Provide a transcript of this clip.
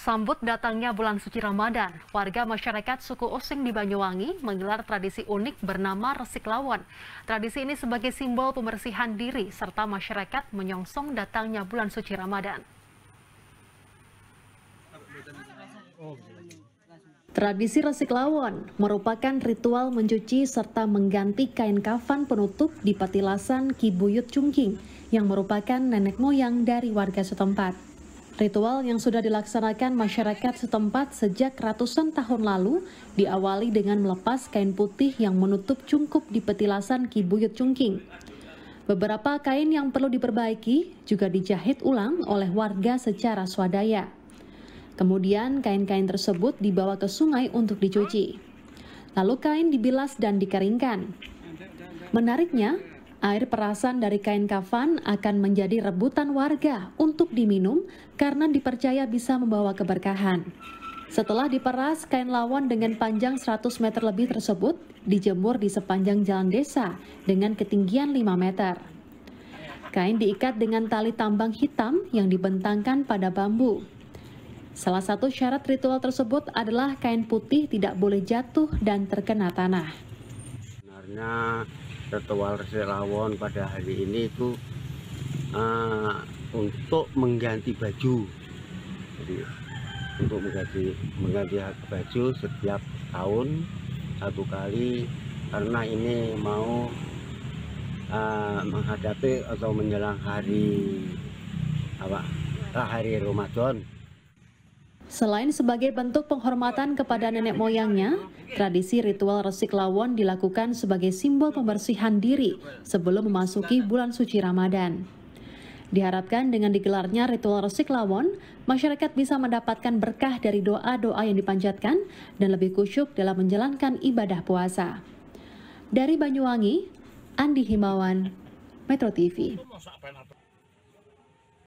Sambut datangnya bulan suci Ramadan, warga masyarakat suku Osing di Banyuwangi menggelar tradisi unik bernama Resik Lawon. Tradisi ini sebagai simbol pembersihan diri serta masyarakat menyongsong datangnya bulan suci Ramadan. Tradisi Resik Lawon merupakan ritual mencuci serta mengganti kain kafan penutup di patilasan Kibuyut Cungking yang merupakan nenek moyang dari warga setempat. Ritual yang sudah dilaksanakan masyarakat setempat sejak ratusan tahun lalu diawali dengan melepas kain putih yang menutup cungkup di petilasan Kibuyut Cungking. Beberapa kain yang perlu diperbaiki juga dijahit ulang oleh warga secara swadaya. Kemudian kain-kain tersebut dibawa ke sungai untuk dicuci. Lalu kain dibilas dan dikeringkan. Menariknya, Air perasan dari kain kafan akan menjadi rebutan warga untuk diminum karena dipercaya bisa membawa keberkahan. Setelah diperas, kain lawan dengan panjang 100 meter lebih tersebut dijemur di sepanjang jalan desa dengan ketinggian 5 meter. Kain diikat dengan tali tambang hitam yang dibentangkan pada bambu. Salah satu syarat ritual tersebut adalah kain putih tidak boleh jatuh dan terkena tanah. Sebenarnya ritual relawan pada hari ini itu uh, untuk mengganti baju jadi untuk mengganti mengganti baju setiap tahun satu kali karena ini mau uh, menghadapi atau menjelang hari apa ah, hari Ramadan Selain sebagai bentuk penghormatan kepada nenek moyangnya, tradisi ritual resik lawon dilakukan sebagai simbol pembersihan diri sebelum memasuki bulan suci Ramadan. Diharapkan dengan digelarnya ritual resik lawon, masyarakat bisa mendapatkan berkah dari doa-doa yang dipanjatkan dan lebih khusyuk dalam menjalankan ibadah puasa. Dari Banyuwangi, Andi Himawan, Metro TV.